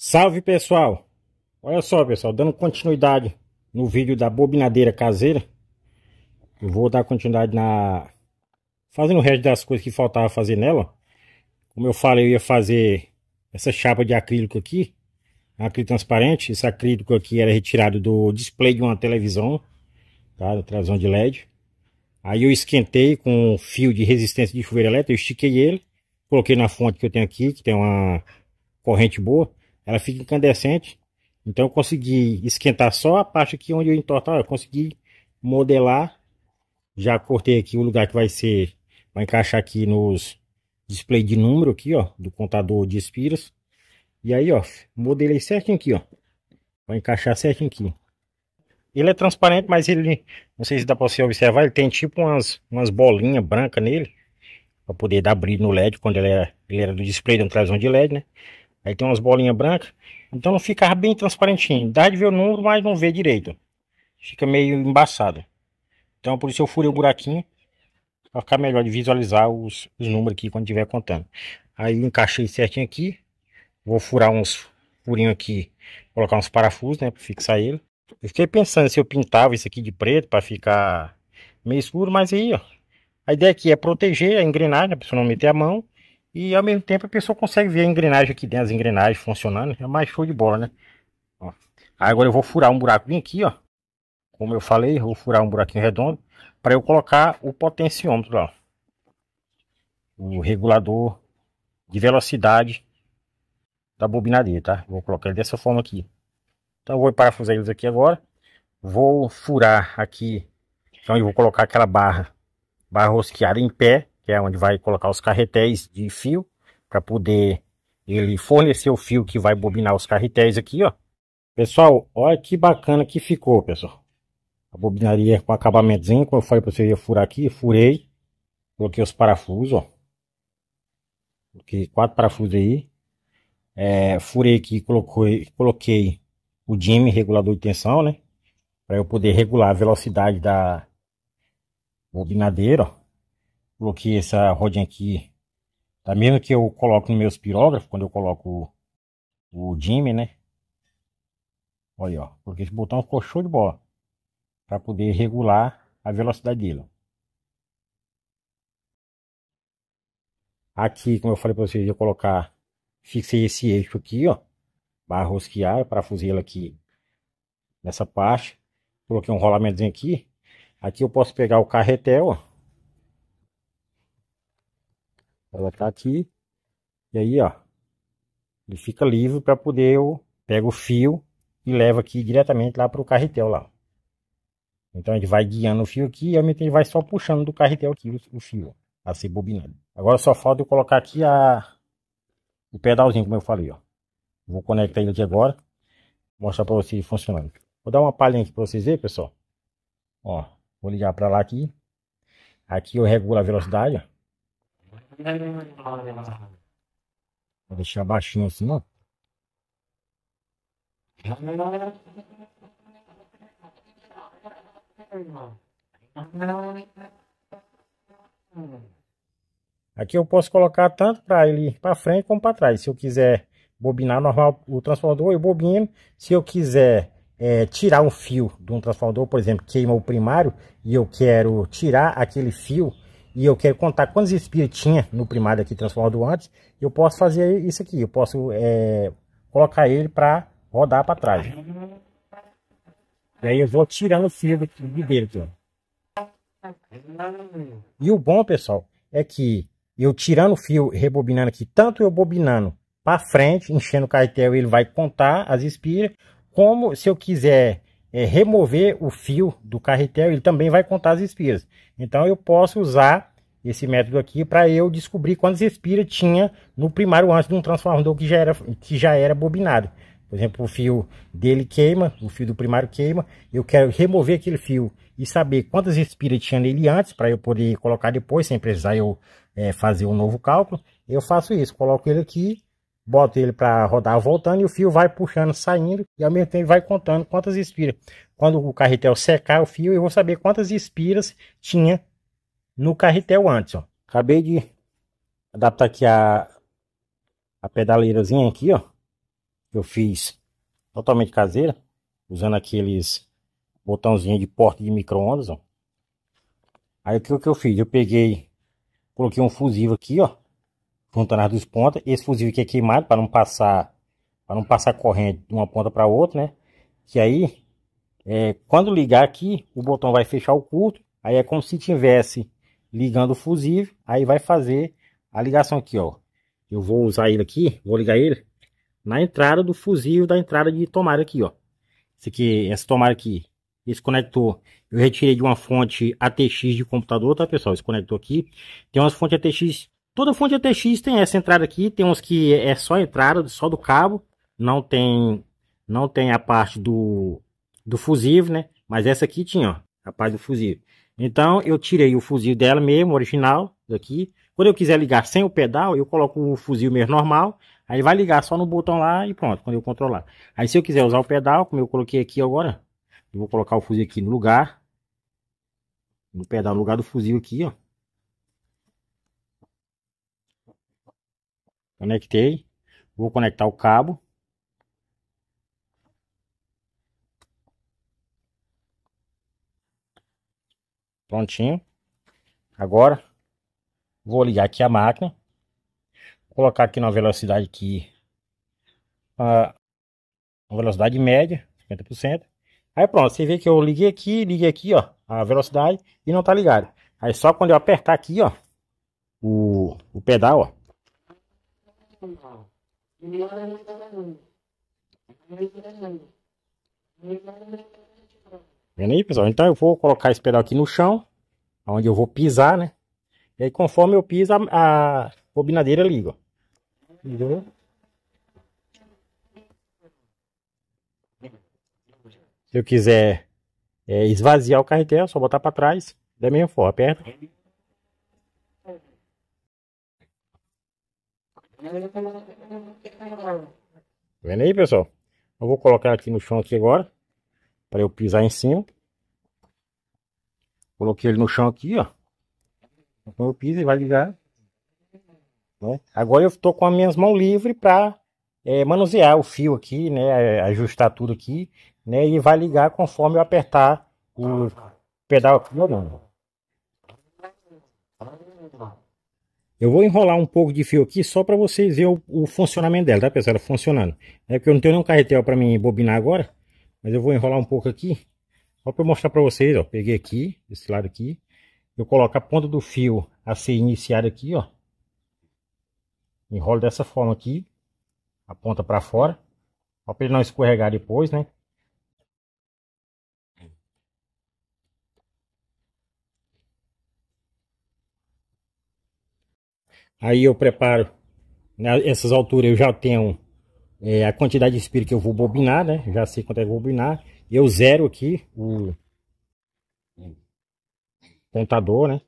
Salve pessoal! Olha só pessoal, dando continuidade no vídeo da bobinadeira caseira Eu vou dar continuidade na... Fazendo o resto das coisas que faltava fazer nela Como eu falei, eu ia fazer essa chapa de acrílico aqui Acrílico transparente, esse acrílico aqui era retirado do display de uma televisão Tá, da televisão de LED Aí eu esquentei com um fio de resistência de chuveiro elétrico, eu estiquei ele Coloquei na fonte que eu tenho aqui, que tem uma corrente boa ela fica incandescente. Então eu consegui esquentar só a parte aqui onde eu entortar. Eu consegui modelar. Já cortei aqui o lugar que vai ser. Vai encaixar aqui nos display de número aqui, ó. Do contador de espiras. E aí, ó. Modelei certinho aqui, ó. Vai encaixar certinho aqui. Ele é transparente, mas ele... Não sei se dá para você observar. Ele tem tipo umas, umas bolinhas brancas nele. para poder dar brilho no LED. Quando ele era, é, ele era do display de um televisão de LED, né? Aí tem umas bolinhas brancas. Então não fica bem transparentinho. Dá de ver o número, mas não vê direito. Fica meio embaçado. Então por isso eu furei o buraquinho. Pra ficar melhor de visualizar os, os números aqui quando estiver contando. Aí encaixei certinho aqui. Vou furar uns furinhos aqui. Colocar uns parafusos, né? Pra fixar ele. Eu fiquei pensando se eu pintava isso aqui de preto para ficar meio escuro, mas aí, ó. A ideia aqui é proteger a engrenagem, né, a pessoa não meter a mão. E ao mesmo tempo a pessoa consegue ver a engrenagem aqui dentro, as engrenagens funcionando. É mais show de bola, né? Ó. agora eu vou furar um bem aqui, ó. Como eu falei, eu vou furar um buraquinho redondo para eu colocar o potenciômetro lá. O regulador de velocidade da bobinadeira, tá? Vou colocar ele dessa forma aqui. Então eu vou parafusar eles aqui agora. Vou furar aqui. Então eu vou colocar aquela barra, barra rosqueada em pé que é onde vai colocar os carretéis de fio, para poder ele fornecer o fio que vai bobinar os carretéis aqui, ó. Pessoal, olha que bacana que ficou, pessoal. A bobinaria com acabamentozinho, como eu falei para você, ia furar aqui, furei. Coloquei os parafusos, ó. Coloquei quatro parafusos aí. É, furei aqui, coloquei, coloquei o DIMM, regulador de tensão, né? Para eu poder regular a velocidade da bobinadeira, ó. Coloquei essa rodinha aqui. Tá mesmo que eu coloco nos meus pirógrafos, quando eu coloco o, o Jimmy, né? Olha ó. Porque esse botão ficou show de bola. Pra poder regular a velocidade dele. Aqui, como eu falei pra vocês, eu colocar... Fixei esse eixo aqui, ó. Barra rosqueada, parafusei aqui nessa parte. Coloquei um rolamentozinho aqui. Aqui eu posso pegar o carretel, ó. Ela tá aqui. E aí, ó. Ele fica livre para poder eu pego o fio e levo aqui diretamente lá para o carretel lá. Então ele vai guiando o fio aqui e a ele vai só puxando do carretel aqui o fio a ser bobinado. Agora só falta eu colocar aqui a o pedalzinho como eu falei, ó. Vou conectar ele aqui agora. Mostrar para vocês funcionando. Vou dar uma palhinha aqui para vocês verem, pessoal. Ó, vou ligar para lá aqui. Aqui eu regulo a velocidade, ó. Vou deixar baixinho assim, não? Aqui eu posso colocar tanto para ele ir para frente como para trás. Se eu quiser bobinar normal o transformador, eu bobino. Se eu quiser é, tirar um fio de um transformador, por exemplo, queima o primário e eu quero tirar aquele fio e eu quero contar quantos espíritos tinha no primário aqui transformado antes, eu posso fazer isso aqui, eu posso é, colocar ele para rodar para trás. E aí eu vou tirando o fio dele aqui, E o bom, pessoal, é que eu tirando o fio, rebobinando aqui, tanto eu bobinando para frente, enchendo o cartel, ele vai contar as espiras, como se eu quiser é, remover o fio do carretel, ele também vai contar as espiras. Então eu posso usar esse método aqui para eu descobrir quantas espiras tinha no primário antes de um transformador que já era, que já era bobinado. Por exemplo, o fio dele queima, o fio do primário queima, eu quero remover aquele fio e saber quantas espiras tinha nele antes, para eu poder colocar depois, sem precisar eu é, fazer um novo cálculo. Eu faço isso, coloco ele aqui boto ele para rodar voltando e o fio vai puxando, saindo e ao mesmo tempo vai contando quantas espiras. Quando o carretel secar o fio, eu vou saber quantas espiras tinha no carretel antes. Ó. Acabei de adaptar aqui a, a pedaleirazinha aqui, ó. eu fiz totalmente caseira, usando aqueles botãozinhos de porta de micro-ondas, Aí o que, o que eu fiz? Eu peguei, coloquei um fusível aqui, ó juntando dos pontas. Esse fusível aqui é queimado para não passar para não passar corrente de uma ponta para outra, né? Que aí, é, quando ligar aqui, o botão vai fechar o curto. Aí é como se tivesse ligando o fusível. Aí vai fazer a ligação aqui, ó. Eu vou usar ele aqui, vou ligar ele na entrada do fusível da entrada de tomada aqui, ó. Esse aqui, essa tomada aqui, esse conector, eu retirei de uma fonte ATX de computador, tá, pessoal? Esse conector aqui tem umas fontes ATX Toda fonte ATX tem essa entrada aqui, tem uns que é só entrada, só do cabo, não tem não tem a parte do, do fusível, né? Mas essa aqui tinha, ó, a parte do fusível. Então eu tirei o fusível dela mesmo, original, daqui. Quando eu quiser ligar sem o pedal, eu coloco o fusível mesmo normal, aí vai ligar só no botão lá e pronto, quando eu controlar. Aí se eu quiser usar o pedal, como eu coloquei aqui agora, eu vou colocar o fusível aqui no lugar, no pedal no lugar do fusível aqui, ó. Conectei. Vou conectar o cabo. Prontinho. Agora vou ligar aqui a máquina. Vou colocar aqui na velocidade que ah, a velocidade média, 50%. Aí pronto, você vê que eu liguei aqui, liguei aqui, ó, a velocidade e não tá ligado. Aí só quando eu apertar aqui, ó, o, o pedal, ó, Vendo aí, pessoal? Então eu vou colocar esse pedal aqui no chão, onde eu vou pisar, né? E aí conforme eu piso, a, a bobinadeira liga, ó. Se eu quiser é, esvaziar o carretel, é só botar para trás, da mesma forma, aperta. Vendo aí, pessoal? Eu vou colocar aqui no chão aqui agora. Para eu pisar em cima. Coloquei ele no chão aqui, ó. Então eu piso e vai ligar. Né? Agora eu estou com as minhas mãos livres para é, manusear o fio aqui, né? Ajustar tudo aqui, né? E vai ligar conforme eu apertar o pedal aqui eu vou enrolar um pouco de fio aqui só para vocês verem o, o, funcionamento dela, tá pessoal? Ela funcionando. É porque eu não tenho nenhum carretel para mim bobinar agora, mas eu vou enrolar um pouco aqui, só para mostrar para vocês, ó. Peguei aqui, desse lado aqui, eu coloco a ponta do fio a ser iniciada aqui, ó. Enrolo dessa forma aqui, a ponta para fora, só para ele não escorregar depois, né? Aí eu preparo nessas né, alturas eu já tenho é, a quantidade de espírito que eu vou bobinar, né? Já sei quanto é que eu vou bobinar. Eu zero aqui o contador, né?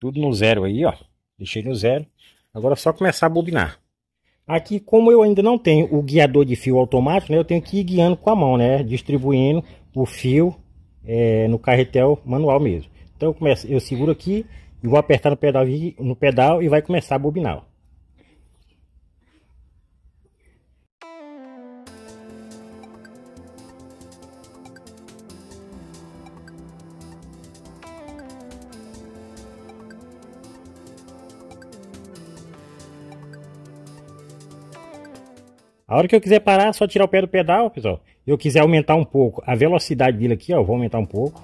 Tudo no zero aí, ó. Deixei no zero. Agora é só começar a bobinar. Aqui, como eu ainda não tenho o guiador de fio automático, né? Eu tenho que ir guiando com a mão, né? Distribuindo o fio é, no carretel manual mesmo. Então eu, começo, eu seguro aqui e vou apertar no pedal, no pedal e vai começar a bobinar. A hora que eu quiser parar, é só tirar o pé do pedal, pessoal. Eu quiser aumentar um pouco a velocidade dele aqui, ó, vou aumentar um pouco.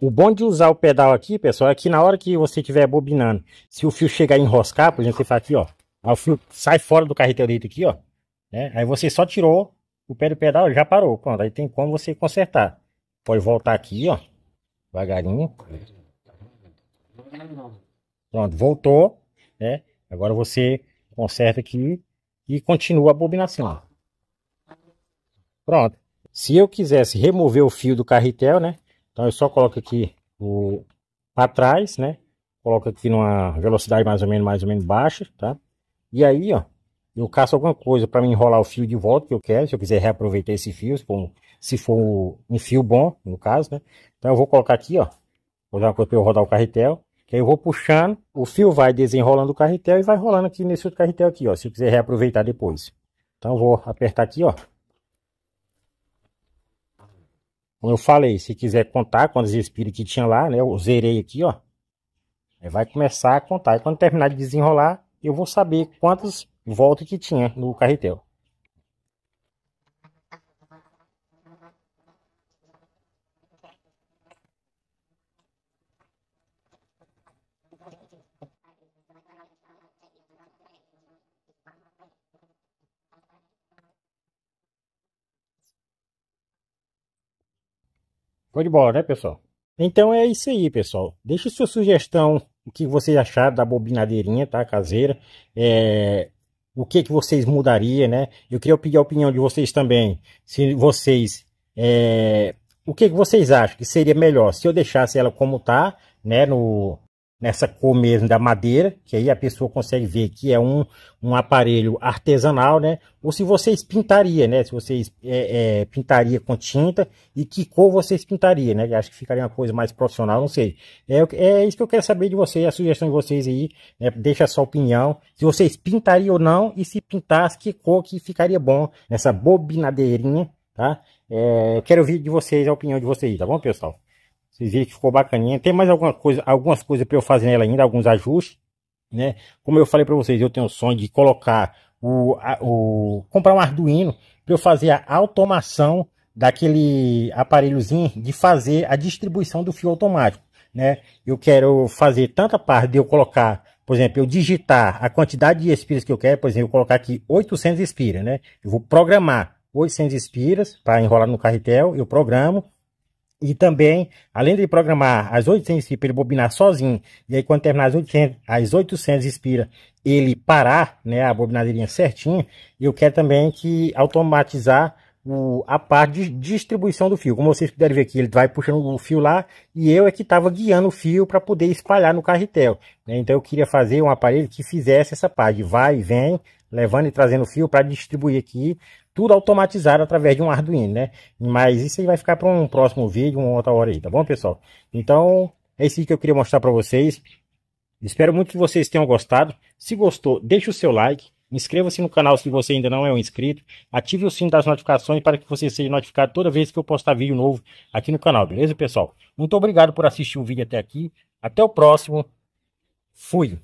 O bom de usar o pedal aqui, pessoal, é que na hora que você estiver bobinando, se o fio chegar a enroscar, por exemplo, você faz aqui, ó. Aí o fio sai fora do carretelito aqui, ó. Né? Aí você só tirou o pé do pedal, já parou. Pronto, aí tem como você consertar. Pode voltar aqui, ó. Devagarinho. Pronto, voltou, né? Agora você conserta aqui e continua a bobinação. Pronto. Se eu quisesse remover o fio do carretel, né? Então eu só coloco aqui o para trás, né? Coloco aqui numa velocidade mais ou menos, mais ou menos baixa, tá? E aí, ó, eu caço alguma coisa para me enrolar o fio de volta que eu quero, se eu quiser reaproveitar esse fio, se for, se for um fio bom, no caso, né? Então eu vou colocar aqui, ó, vou dar uma coisa para eu rodar o carretel, que aí eu vou puxando, o fio vai desenrolando o carretel e vai rolando aqui nesse outro carretel aqui, ó, se eu quiser reaproveitar depois. Então eu vou apertar aqui, ó, Como eu falei, se quiser contar quantos espíritos que tinha lá, né? Eu zerei aqui, ó. Aí vai começar a contar. E quando terminar de desenrolar, eu vou saber quantas voltas que tinha no carretel. Foi de bola, né, pessoal? Então é isso aí, pessoal. Deixe sua sugestão, o que vocês acharam da bobinadeirinha, tá, caseira. É, o que, que vocês mudariam, né? Eu queria pedir a opinião de vocês também. Se vocês... É, o que, que vocês acham que seria melhor? Se eu deixasse ela como tá, né, no, nessa cor mesmo da madeira, que aí a pessoa consegue ver que é um, um aparelho artesanal, né? Ou se vocês pintaria, né? Se vocês é, é, pintaria com tinta e que cor vocês pintaria, né? Acho que ficaria uma coisa mais profissional, não sei. É, é isso que eu quero saber de vocês, a sugestão de vocês aí, né? Deixa a sua opinião, se vocês pintariam ou não e se pintasse, que cor que ficaria bom nessa bobinadeirinha, tá? É, quero ouvir de vocês a opinião de vocês, tá bom, pessoal? Vocês viram que ficou bacaninha. Tem mais alguma coisa, algumas coisas para eu fazer nela ainda, alguns ajustes, né? Como eu falei para vocês, eu tenho o sonho de colocar o, a, o comprar um Arduino para eu fazer a automação daquele aparelhozinho de fazer a distribuição do fio automático, né? Eu quero fazer tanta parte de eu colocar, por exemplo, eu digitar a quantidade de espiras que eu quero, por exemplo, eu colocar aqui 800 espiras, né? Eu vou programar 800 espiras para enrolar no carretel, eu programo e também, além de programar as 800 para ele bobinar sozinho, e aí quando terminar as 800, as 800 expira, ele parar, né, a bobinadeirinha certinha, eu quero também que automatizar o, a parte de distribuição do fio. Como vocês puderem ver aqui, ele vai puxando o fio lá e eu é que estava guiando o fio para poder espalhar no carretel. Né? Então eu queria fazer um aparelho que fizesse essa parte, vai e vem, levando e trazendo o fio para distribuir aqui tudo automatizado através de um Arduino, né? Mas isso aí vai ficar para um próximo vídeo, uma outra hora aí, tá bom, pessoal? Então, é isso que eu queria mostrar para vocês. Espero muito que vocês tenham gostado. Se gostou, deixe o seu like. Inscreva-se no canal se você ainda não é um inscrito. Ative o sino das notificações para que você seja notificado toda vez que eu postar vídeo novo aqui no canal, beleza, pessoal? Muito obrigado por assistir o vídeo até aqui. Até o próximo. Fui!